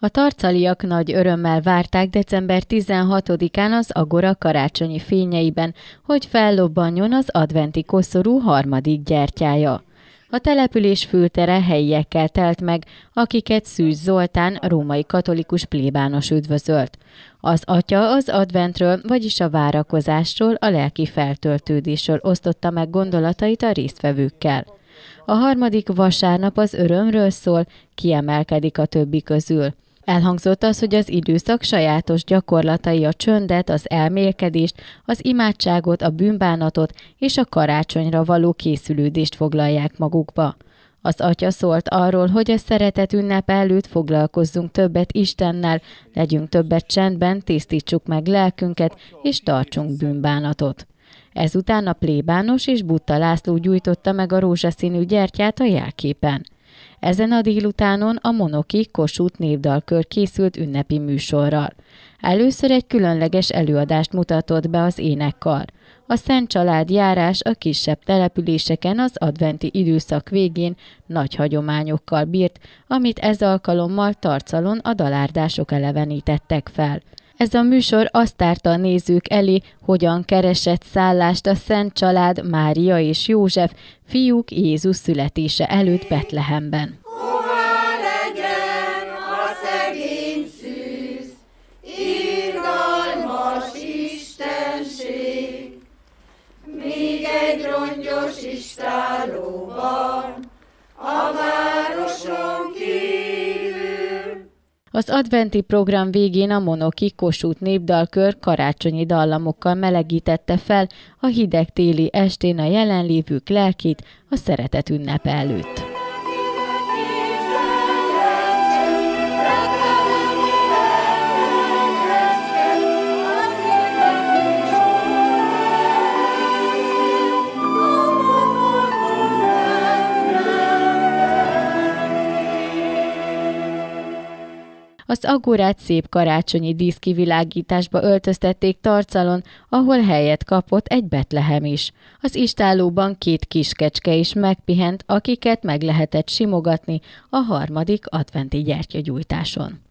A tarcaliak nagy örömmel várták december 16-án az Agora karácsonyi fényeiben, hogy fellobbanjon az adventi koszorú harmadik gyertyája. A település fültere helyiekkel telt meg, akiket Szűz Zoltán, római katolikus plébános üdvözölt. Az atya az adventről, vagyis a várakozásról, a lelki feltöltődésről osztotta meg gondolatait a résztvevőkkel. A harmadik vasárnap az örömről szól, kiemelkedik a többi közül. Elhangzott az, hogy az időszak sajátos gyakorlatai a csöndet, az elmélkedést, az imádságot, a bűnbánatot és a karácsonyra való készülődést foglalják magukba. Az atya szólt arról, hogy a szeretet ünnep előtt foglalkozzunk többet Istennel, legyünk többet csendben, tisztítsuk meg lelkünket és tartsunk bűnbánatot. Ezután a plébános és Butta László gyújtotta meg a rózsaszínű gyertyát a jelképen. Ezen a délutánon a Monoki Kossuth névdalkör készült ünnepi műsorral. Először egy különleges előadást mutatott be az énekkar. A Szent Család járás a kisebb településeken az adventi időszak végén nagy hagyományokkal bírt, amit ez alkalommal tarcalon a dalárdások elevenítettek fel. Ez a műsor azt tárta a nézők elé, hogyan keresett szállást a Szent Család Mária és József fiúk Jézus születése előtt Betlehemben. egy rongyos istálóban. Az adventi program végén a Monoki Kossuth népdalkör karácsonyi dallamokkal melegítette fel a hideg téli estén a jelenlévők lelkét a szeretet ünnepe előtt. Az agurát szép karácsonyi díszkivilágításba öltöztették tarcalon, ahol helyet kapott egy betlehem is. Az istálóban két kiskecske is megpihent, akiket meg lehetett simogatni a harmadik adventi gyertyagyújtáson.